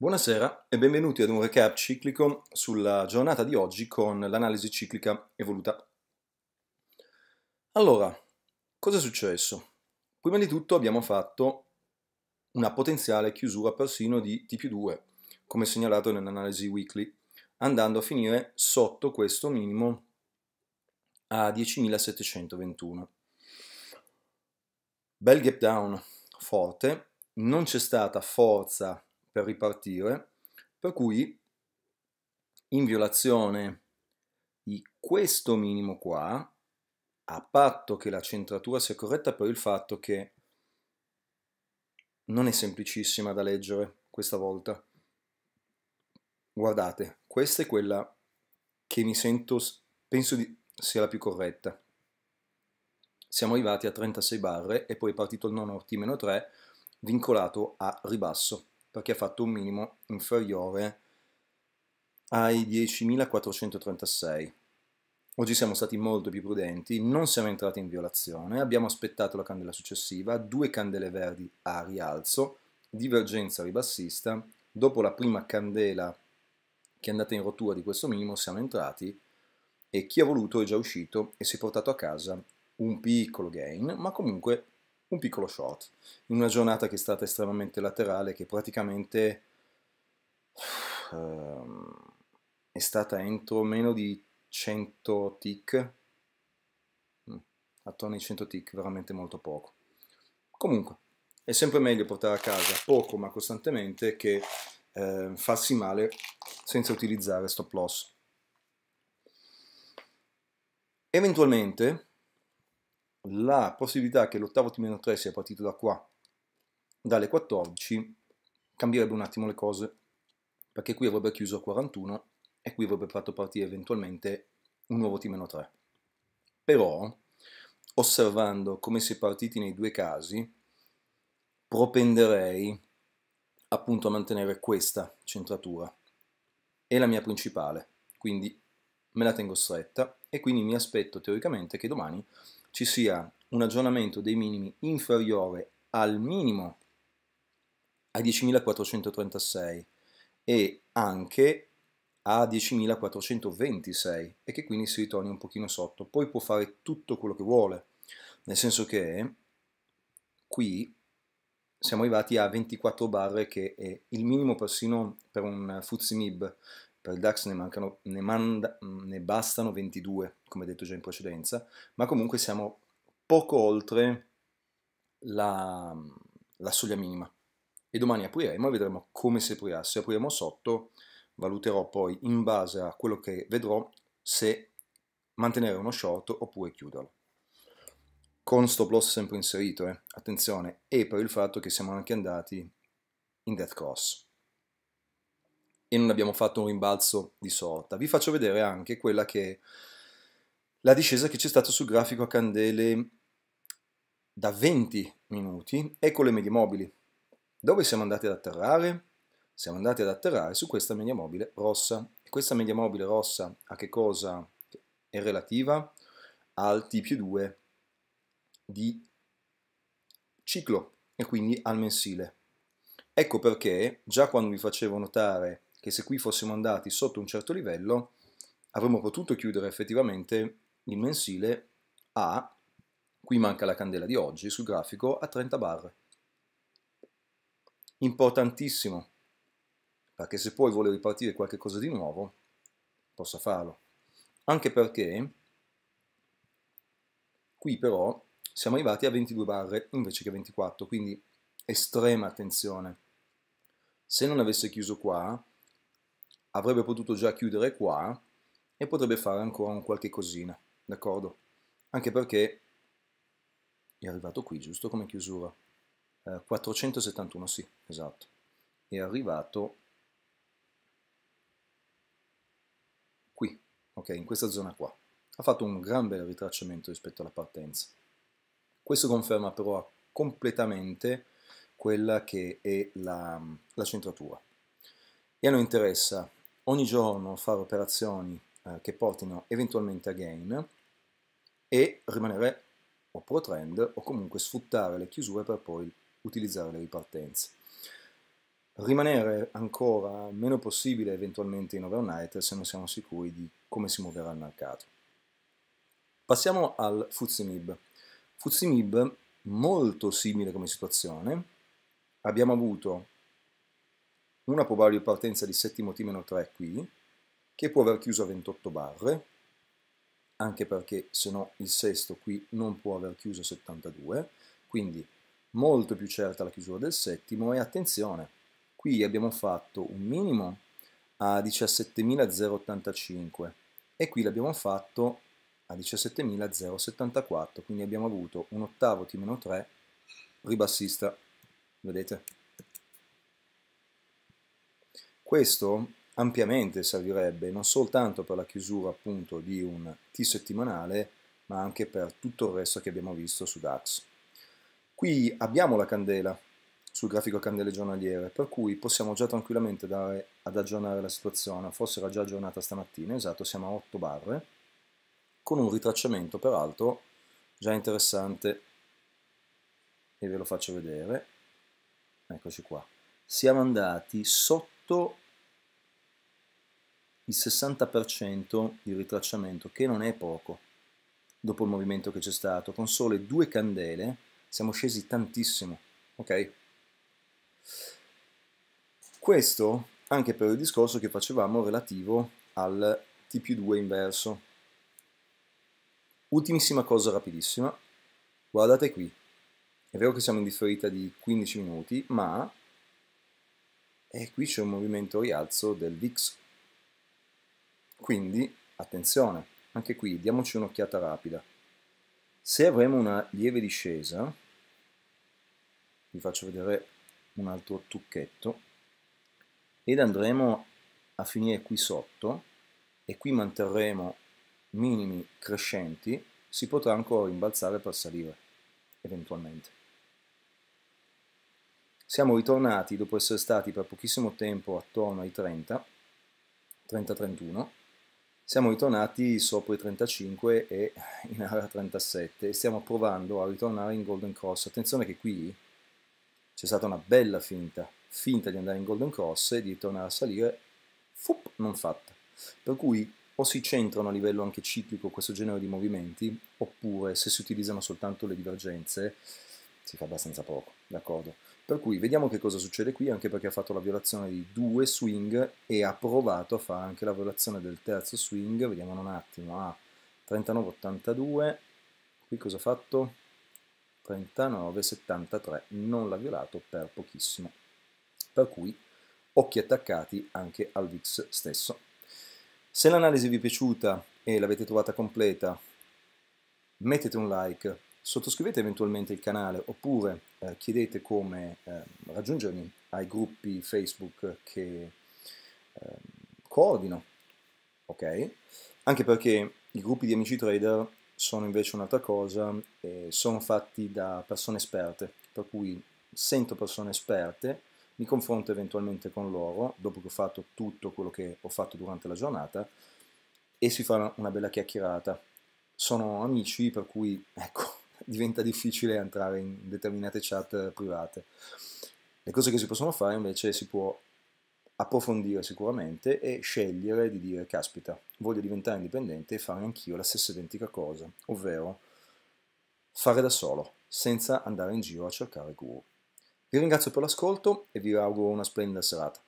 Buonasera e benvenuti ad un recap ciclico sulla giornata di oggi con l'analisi ciclica evoluta. Allora, cosa è successo? Prima di tutto abbiamo fatto una potenziale chiusura persino di T 2, come segnalato nell'analisi weekly, andando a finire sotto questo minimo a 10.721. Bel gap down, forte, non c'è stata forza per ripartire, per cui in violazione di questo minimo qua, a patto che la centratura sia corretta per il fatto che non è semplicissima da leggere questa volta. Guardate, questa è quella che mi sento, penso sia la più corretta. Siamo arrivati a 36 barre e poi è partito il nono T-3 vincolato a ribasso perché ha fatto un minimo inferiore ai 10.436. Oggi siamo stati molto più prudenti, non siamo entrati in violazione, abbiamo aspettato la candela successiva, due candele verdi a rialzo, divergenza ribassista, dopo la prima candela che è andata in rottura di questo minimo siamo entrati e chi ha voluto è già uscito e si è portato a casa un piccolo gain, ma comunque un piccolo shot, in una giornata che è stata estremamente laterale, che praticamente uh, è stata entro meno di 100 tick, mm, attorno ai 100 tick, veramente molto poco. Comunque, è sempre meglio portare a casa poco ma costantemente che eh, farsi male senza utilizzare stop loss. Eventualmente la possibilità che l'ottavo T-3 sia partito da qua, dalle 14, cambierebbe un attimo le cose, perché qui avrebbe chiuso a 41 e qui avrebbe fatto partire eventualmente un nuovo T-3. Però, osservando come si è partiti nei due casi, propenderei appunto a mantenere questa centratura. È la mia principale, quindi me la tengo stretta e quindi mi aspetto teoricamente che domani ci sia un aggiornamento dei minimi inferiore al minimo a 10.436 e anche a 10.426 e che quindi si ritorni un pochino sotto. Poi può fare tutto quello che vuole, nel senso che qui siamo arrivati a 24 barre che è il minimo persino per un Fuzimib per il DAX ne, mancano, ne, manda, ne bastano 22, come detto già in precedenza, ma comunque siamo poco oltre la, la soglia minima. E domani apriremo e vedremo come si aprirà. Se apriremo sotto, valuterò poi in base a quello che vedrò se mantenere uno short oppure chiuderlo. Con stop loss sempre inserito, eh? attenzione, e per il fatto che siamo anche andati in death cross e non abbiamo fatto un rimbalzo di sorta. Vi faccio vedere anche quella che è la discesa che c'è stata sul grafico a candele da 20 minuti e con le medie mobili. Dove siamo andati ad atterrare? Siamo andati ad atterrare su questa media mobile rossa. questa media mobile rossa a che cosa è relativa? Al T più 2 di ciclo e quindi al mensile. Ecco perché già quando vi facevo notare che se qui fossimo andati sotto un certo livello avremmo potuto chiudere effettivamente il mensile a, qui manca la candela di oggi, sul grafico a 30 barre. Importantissimo, perché se poi vuole ripartire qualcosa di nuovo, possa farlo. Anche perché qui però siamo arrivati a 22 barre invece che 24, quindi estrema attenzione. Se non avesse chiuso qua, avrebbe potuto già chiudere qua e potrebbe fare ancora un qualche cosina, d'accordo? Anche perché è arrivato qui, giusto come chiusura? Eh, 471, sì, esatto. È arrivato qui, ok, in questa zona qua. Ha fatto un gran bel ritracciamento rispetto alla partenza. Questo conferma però completamente quella che è la, la centratura. E a noi interessa ogni giorno fare operazioni eh, che portino eventualmente a gain e rimanere o pro trend o comunque sfruttare le chiusure per poi utilizzare le ripartenze. Rimanere ancora meno possibile eventualmente in overnight se non siamo sicuri di come si muoverà il mercato. Passiamo al Fuzimib. Fuzimib molto simile come situazione. Abbiamo avuto una probabile partenza di settimo t 3 qui, che può aver chiuso a 28 barre, anche perché se no il sesto qui non può aver chiuso a 72, quindi molto più certa la chiusura del settimo e attenzione, qui abbiamo fatto un minimo a 17.085 e qui l'abbiamo fatto a 17.074, quindi abbiamo avuto un ottavo T-3 ribassista, vedete? Questo ampiamente servirebbe non soltanto per la chiusura appunto di un T settimanale, ma anche per tutto il resto che abbiamo visto su DAX. Qui abbiamo la candela sul grafico candele giornaliere, per cui possiamo già tranquillamente andare ad aggiornare la situazione, forse era già aggiornata stamattina, esatto, siamo a 8 barre, con un ritracciamento peraltro già interessante e ve lo faccio vedere, eccoci qua, siamo andati sotto tutto il 60% di ritracciamento, che non è poco dopo il movimento che c'è stato. Con sole due candele siamo scesi tantissimo, ok? Questo anche per il discorso che facevamo relativo al TP2 inverso. Ultimissima cosa rapidissima, guardate qui, è vero che siamo in differita di 15 minuti, ma e qui c'è un movimento rialzo del VIX. Quindi, attenzione, anche qui diamoci un'occhiata rapida. Se avremo una lieve discesa, vi faccio vedere un altro trucchetto, ed andremo a finire qui sotto, e qui manterremo minimi crescenti, si potrà ancora rimbalzare per salire, eventualmente. Siamo ritornati dopo essere stati per pochissimo tempo attorno ai 30, 30-31, siamo ritornati sopra i 35 e in area 37 e stiamo provando a ritornare in Golden Cross. Attenzione che qui c'è stata una bella finta, finta di andare in Golden Cross e di tornare a salire, fup, non fatta. Per cui o si centrano a livello anche ciclico questo genere di movimenti, oppure se si utilizzano soltanto le divergenze si fa abbastanza poco, d'accordo? Per cui vediamo che cosa succede qui, anche perché ha fatto la violazione di due swing e ha provato a fare anche la violazione del terzo swing, vediamo un attimo, a ah, 39,82, qui cosa ha fatto? 39,73, non l'ha violato per pochissimo. Per cui occhi attaccati anche al VIX stesso. Se l'analisi vi è piaciuta e l'avete trovata completa, mettete un like, sottoscrivete eventualmente il canale oppure eh, chiedete come eh, raggiungermi ai gruppi Facebook che eh, coordino, ok? Anche perché i gruppi di amici trader sono invece un'altra cosa, sono fatti da persone esperte, per cui sento persone esperte, mi confronto eventualmente con loro dopo che ho fatto tutto quello che ho fatto durante la giornata e si fa una bella chiacchierata. Sono amici per cui, ecco, diventa difficile entrare in determinate chat private. Le cose che si possono fare invece si può approfondire sicuramente e scegliere di dire caspita, voglio diventare indipendente e fare anch'io la stessa identica cosa, ovvero fare da solo, senza andare in giro a cercare guru. Vi ringrazio per l'ascolto e vi auguro una splendida serata.